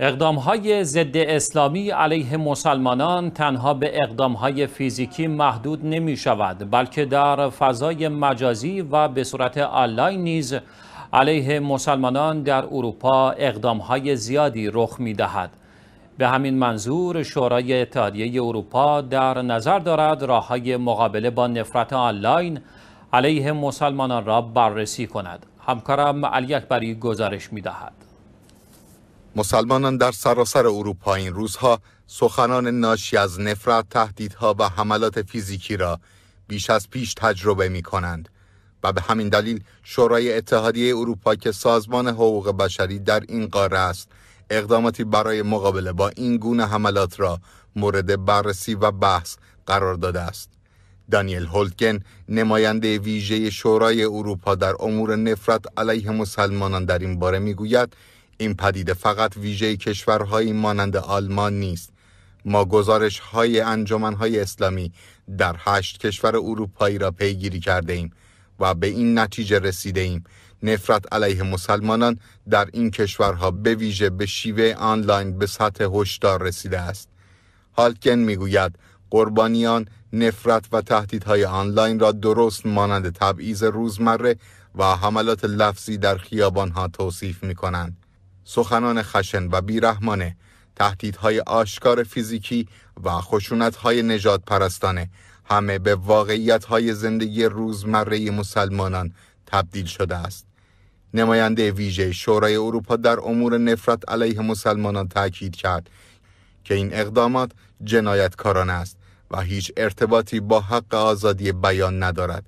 اقدام های ضد اسلامی علیه مسلمانان تنها به اقدام های فیزیکی محدود نمی شود بلکه در فضای مجازی و به صورت آنلاین نیز علیه مسلمانان در اروپا اقدام های زیادی رخ می دهد. به همین منظور شورای اتحادیه اروپا در نظر دارد راه های مقابله با نفرت آنلاین علیه مسلمانان را بررسی کند. همکارم علی اکبری گزارش می دهد. مسلمانان در سراسر اروپا این روزها سخنان ناشی از نفرت، تهدیدها و حملات فیزیکی را بیش از پیش تجربه می کنند و به همین دلیل شورای اتحادیه اروپا که سازمان حقوق بشری در این قاره است اقداماتی برای مقابله با این گونه حملات را مورد بررسی و بحث قرار داده است. دانیل هولتگن نماینده ویژه شورای اروپا در امور نفرت علیه مسلمانان در این باره میگوید این پدیده فقط ویژه کشورهایی مانند آلمان نیست ما گزارش های انجمن های اسلامی در هشت کشور اروپایی را پیگیری کرده ایم و به این نتیجه رسیده ایم نفرت علیه مسلمانان در این کشورها به ویژه به شیوه آنلاین به سطح هشدار رسیده است هالکن میگوید قربانیان نفرت و تهدیدهای آنلاین را درست مانند تبعیض روزمره و حملات لفظی در خیابانها توصیف می کنند. سخنان خشن و بیرحمانه تهدیدهای آشکار فیزیکی و خشونتهای نجات پرستانه همه به واقعیتهای زندگی روزمره مسلمانان تبدیل شده است نماینده ویژه شورای اروپا در امور نفرت علیه مسلمانان تاکید کرد که این اقدامات جنایتکارانه است و هیچ ارتباطی با حق آزادی بیان ندارد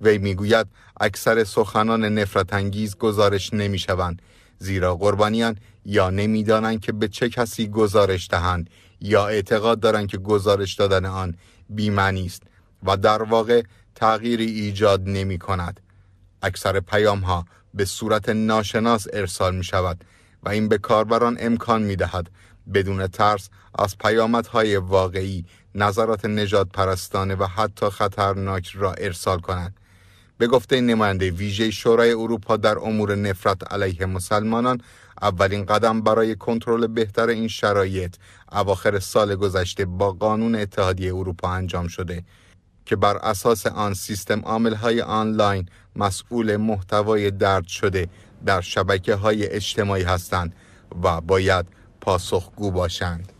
وی میگوید اکثر سخنان نفرت انگیز گزارش شوند زیرا قربانیان یا نمیدانند که به چه کسی گزارش دهند یا اعتقاد دارند که گزارش دادن آن بیمعنی است و در واقع تغییری ایجاد نمی کند. اکثر پیام ها به صورت ناشناس ارسال می شود و این به کاربران امکان می دهد بدون ترس از پیامت های واقعی نظرات نجات پرستانه و حتی خطرناک را ارسال کنند به گفته نماینده ویژه شورای اروپا در امور نفرت علیه مسلمانان اولین قدم برای کنترل بهتر این شرایط اواخر سال گذشته با قانون اتحادیه اروپا انجام شده که بر اساس آن سیستم عامل آنلاین مسئول محتوای درد شده در شبکه های اجتماعی هستند و باید پاسخگو باشند.